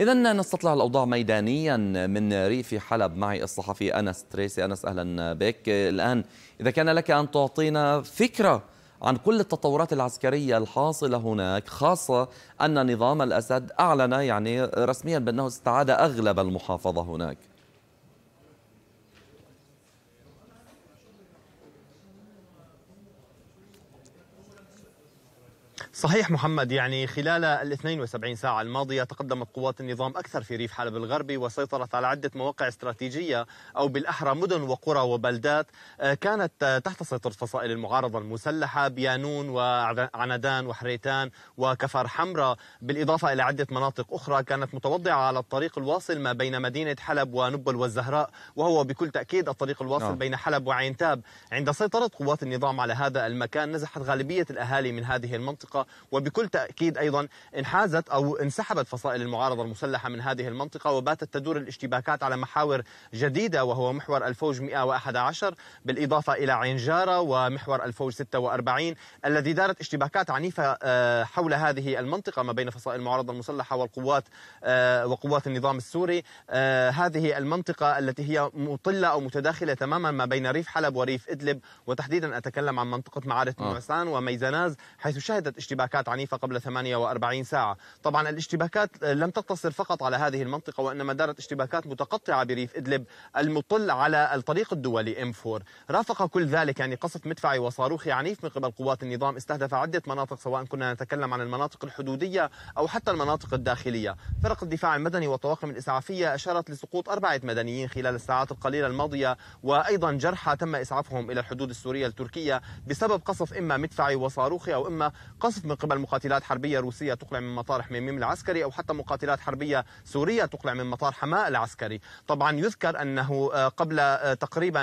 إذا نستطلع الأوضاع ميدانيا من ريف حلب معي الصحفي أنس تريسي أنس أهلا بك الآن إذا كان لك أن تعطينا فكرة عن كل التطورات العسكرية الحاصلة هناك خاصة أن نظام الأسد أعلن يعني رسميا بأنه استعاد أغلب المحافظة هناك صحيح محمد يعني خلال ال 72 ساعة الماضية تقدمت قوات النظام أكثر في ريف حلب الغربي وسيطرت على عدة مواقع استراتيجية أو بالأحرى مدن وقرى وبلدات آه، كانت آه، تحت سيطرة فصائل المعارضة المسلحة بيانون وعنادان وحريتان وكفر حمراء بالإضافة إلى عدة مناطق أخرى كانت متوضعة على الطريق الواصل ما بين مدينة حلب ونبل والزهراء وهو بكل تأكيد الطريق الواصل نعم. بين حلب وعينتاب عند سيطرة قوات النظام على هذا المكان نزحت غالبية الأهالي من هذه المنطقة وبكل تأكيد أيضا انحازت أو انسحبت فصائل المعارضة المسلحة من هذه المنطقة وباتت تدور الاشتباكات على محاور جديدة وهو محور الفوج 111 بالإضافة إلى عين جارة ومحور الفوج 46 الذي دارت اشتباكات عنيفة آه، حول هذه المنطقة ما بين فصائل المعارضة المسلحة والقوات آه، وقوات النظام السوري آه، هذه المنطقة التي هي مطلة أو متداخلة تماما ما بين ريف حلب وريف إدلب وتحديدا أتكلم عن منطقة معارة آه. معسان وميزناز حيث شهدت اشتباكات اشتباكات عنيفة قبل 48 ساعة طبعا الاشتباكات لم تقتصر فقط على هذه المنطقة وإنما دارت اشتباكات متقطعة بريف إدلب المطل على الطريق الدولي ام 4 رافق كل ذلك يعني قصف مدفعي وصاروخي عنيف من قبل قوات النظام استهدف عدة مناطق سواء كنا نتكلم عن المناطق الحدودية أو حتى المناطق الداخلية فرق الدفاع المدني والطواقم الإسعافية أشارت لسقوط أربعة مدنيين خلال الساعات القليلة الماضية وأيضا جرحى تم إسعافهم إلى الحدود السورية التركية بسبب قصف إما مدفعي وصاروخي أو إما قصف من قبل مقاتلات حربية روسية تقلع من مطار حميميم العسكري أو حتى مقاتلات حربية سورية تقلع من مطار حماة العسكري طبعا يذكر أنه آه، قبل آه، تقريبا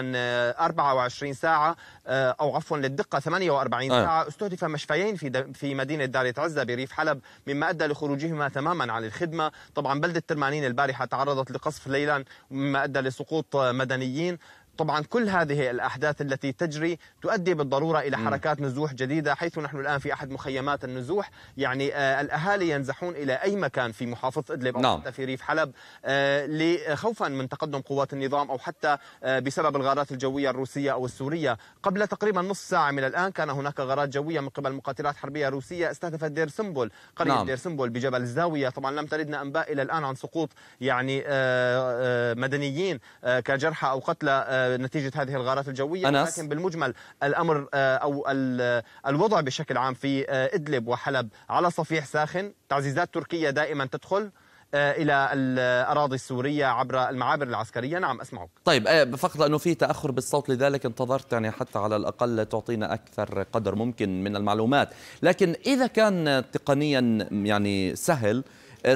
24 آه، ساعة أو عفوا للدقة 48 ساعة استهدف مشفيين في, في مدينة دارية عزة بريف حلب مما أدى لخروجهما تماما عن الخدمة طبعا بلدة ترمانين البارحة تعرضت لقصف ليلا مما أدى لسقوط مدنيين طبعا كل هذه الأحداث التي تجري تؤدي بالضرورة إلى حركات نزوح جديدة حيث نحن الآن في أحد مخيمات النزوح يعني آه الأهالي ينزحون إلى أي مكان في محافظة إدلب أو نعم. حتى في ريف حلب آه خوفا من تقدم قوات النظام أو حتى آه بسبب الغارات الجوية الروسية أو السورية قبل تقريبا نصف ساعة من الآن كان هناك غارات جوية من قبل مقاتلات حربية روسية استهدفت دير سمبل قرية نعم. دير سمبل بجبل الزاوية طبعا لم تردنا أنباء إلى الآن عن سقوط يعني آه، آه، مدنيين آه، كجرحى أو قتلى نتيجه هذه الغارات الجويه أناس. لكن بالمجمل الامر آه، او آه، الوضع بشكل عام في آه، ادلب وحلب على صفيح ساخن تعزيزات تركيه دائما تدخل الى الاراضي السوريه عبر المعابر العسكريه نعم اسمعك طيب فقط لانه في تاخر بالصوت لذلك انتظرت يعني حتى على الاقل تعطينا اكثر قدر ممكن من المعلومات لكن اذا كان تقنيا يعني سهل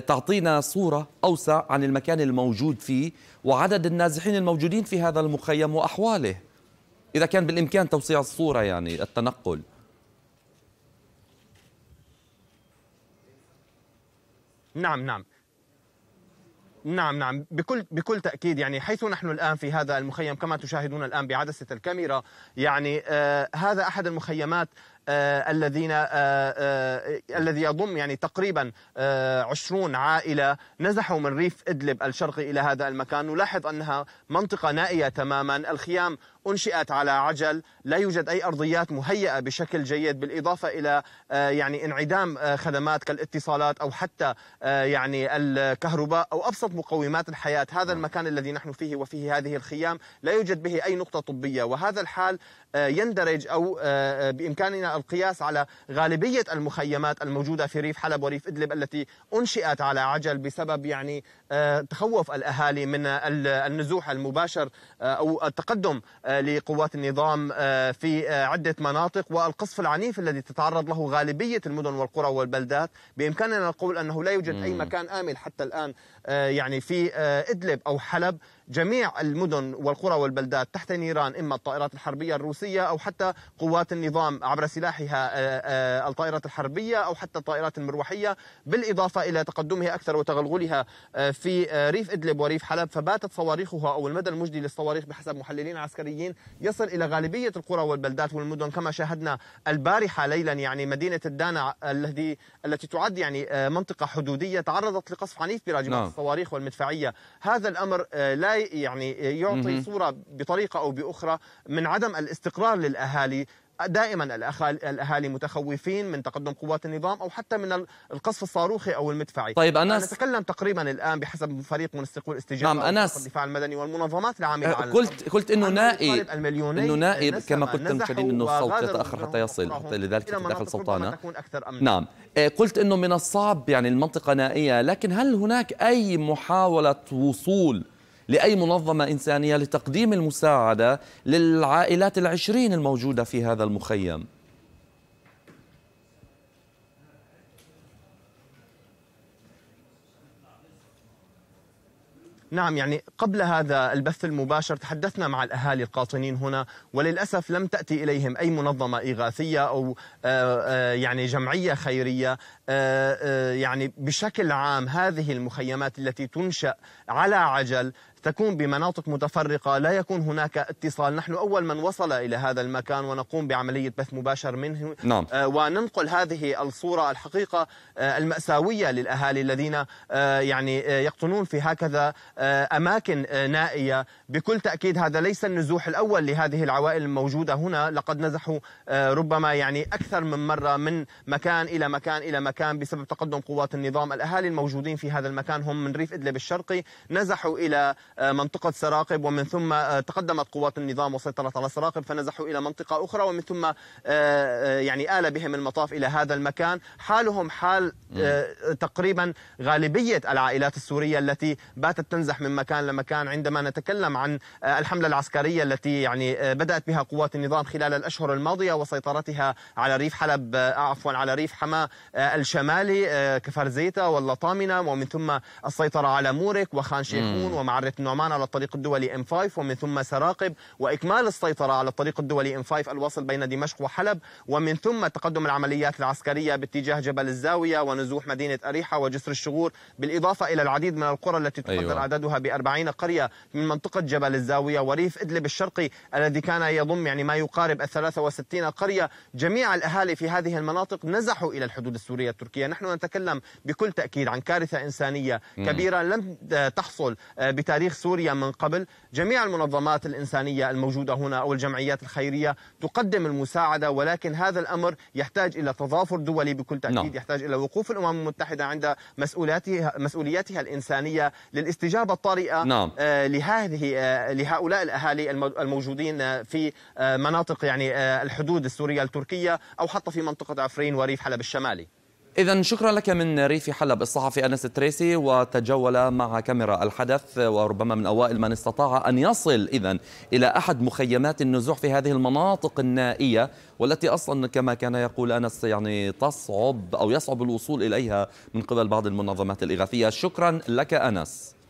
تعطينا صورة أوسع عن المكان الموجود فيه وعدد النازحين الموجودين في هذا المخيم وأحواله إذا كان بالإمكان توسيع الصورة يعني التنقل نعم نعم نعم نعم بكل بكل تاكيد يعني حيث نحن الان في هذا المخيم كما تشاهدون الان بعدسه الكاميرا يعني آه هذا احد المخيمات آه، الذين آه، آه، الذي يضم يعني تقريبا عشرون عائلة نزحوا من ريف إدلب الشرقي إلى هذا المكان نلاحظ أنها منطقة نائية تماما الخيام أنشئت على عجل لا يوجد أي أرضيات مهيئة بشكل جيد بالإضافة إلى آه، يعني انعدام آه، خدمات كالاتصالات أو حتى آه، يعني الكهرباء أو أبسط مقومات الحياة هذا نعم. المكان الذي نحن فيه وفيه هذه الخيام لا يوجد به أي نقطة طبية وهذا الحال يندرج أو بإمكاننا القياس على غالبية المخيمات الموجودة في ريف حلب وريف إدلب التي أنشئت على عجل بسبب يعني تخوف الأهالي من النزوح المباشر أو التقدم لقوات النظام آه، في آه، عدة مناطق والقصف العنيف الذي تتعرض له غالبية المدن والقرى والبلدات بإمكاننا القول أنه لا يوجد أي مكان آمن حتى الآن آه، يعني في إدلب أو حلب جميع المدن والقرى والبلدات تحت نيران إما الطائرات الحربية الروسية أو حتى قوات النظام عبر سلاحها آه، آه، الطائرات الحربية أو حتى الطائرات المروحية بالإضافة إلى تقدمها أكثر وتغلغلها آه، في ريف إدلب وريف حلب فباتت صواريخها أو المدى المجدي للصواريخ بحسب محللين عسكريين يصل إلى غالبية القرى والبلدات والمدن كما شاهدنا البارحة ليلا يعني مدينة الدانع التي التي تعد يعني منطقة حدودية تعرضت لقصف عنيف براجمات نعم. الصواريخ والمدفعية هذا الأمر لا يعني يعطي صورة بطريقة أو بأخرى من عدم الاستقرار للأهالي دائما الاهالي متخوفين من تقدم قوات النظام او حتى من القصف الصاروخي او المدفعي طيب يعني انس نتكلم تقريبا الان بحسب فريق منسق الاستجابه نعم انس الدفاع المدني والمنظمات العامله أه، على قلت قلت انه نائي انه نائي كما قلت مشاهدين انه الصوت يتاخر حتى يصل حتى لذلك تتداخل سلطانه نعم أه، قلت انه من الصعب يعني المنطقه نائيه لكن هل هناك اي محاوله وصول لأي منظمة إنسانية لتقديم المساعدة للعائلات العشرين الموجودة في هذا المخيم نعم يعني قبل هذا البث المباشر تحدثنا مع الأهالي القاطنين هنا وللأسف لم تأتي إليهم أي منظمة إغاثية أو آه، آه، يعني جمعية خيرية آه، يعني بشكل عام هذه المخيمات التي تنشأ على عجل تكون بمناطق متفرقة لا يكون هناك اتصال نحن أول من وصل إلى هذا المكان ونقوم بعملية بث مباشر منه نعم. آه، وننقل هذه الصورة الحقيقة آه، المأساوية للأهالي الذين آه، يعني يقطنون في هكذا أماكن نائية بكل تأكيد هذا ليس النزوح الأول لهذه العوائل الموجودة هنا لقد نزحوا ربما يعني أكثر من مرة من مكان إلى مكان إلى مكان بسبب تقدم قوات النظام الأهالي الموجودين في هذا المكان هم من ريف إدلب الشرقي نزحوا إلى آه، منطقة سراقب ومن ثم آه، تقدمت قوات النظام وسيطرت على سراقب فنزحوا إلى منطقة أخرى ومن ثم آه، يعني آل بهم المطاف إلى هذا المكان حالهم حال تقريبا غالبية العائلات السورية التي باتت تنزح من مكان لمكان عندما نتكلم عن الحملة العسكرية التي يعني بدأت بها قوات النظام خلال الأشهر الماضية وسيطرتها على ريف حلب عفوا على ريف حما الشمالي كفرزيتا واللطامنة ومن ثم السيطرة على مورك وخان شيخون ومعرة نعمان على الطريق الدولي ام 5 ومن ثم سراقب واكمال السيطره على الطريق الدولي ام 5 الواصل بين دمشق وحلب ومن ثم تقدم العمليات العسكريه باتجاه جبل الزاويه ونزوح مدينه اريحه وجسر الشغور بالاضافه الى العديد من القرى التي تقدر أيوة. عددها ب 40 قريه من منطقه جبل الزاويه وريف ادلب الشرقي الذي كان يضم يعني ما يقارب ال 63 قريه جميع الاهالي في هذه المناطق نزحوا الى الحدود السوريه التركيه نحن نتكلم بكل تاكيد عن كارثه انسانيه كبيره لم تحصل آه، بتاريخ تاريخ سوريا من قبل جميع المنظمات الإنسانية الموجودة هنا أو الجمعيات الخيرية تقدم المساعدة ولكن هذا الأمر يحتاج إلى تظافر دولي بكل تأكيد نعم. يحتاج إلى وقوف الأمم المتحدة عند مسؤولياتها, مسؤولياتها الإنسانية للاستجابة الطارئة نعم. آه، لهذه آه، لهؤلاء الأهالي الموجودين آه، في مناطق يعني الحدود السورية التركية أو حتى في منطقة عفرين وريف حلب الشمالي إذا شكرا لك من ريف حلب الصحفي أنس التريسي وتجول مع كاميرا الحدث وربما من أوائل من استطاع أن يصل إذا إلى أحد مخيمات النزوح في هذه المناطق النائية والتي أصلا كما كان يقول أنس يعني تصعب أو يصعب الوصول إليها من قبل بعض المنظمات الإغاثية شكرا لك أنس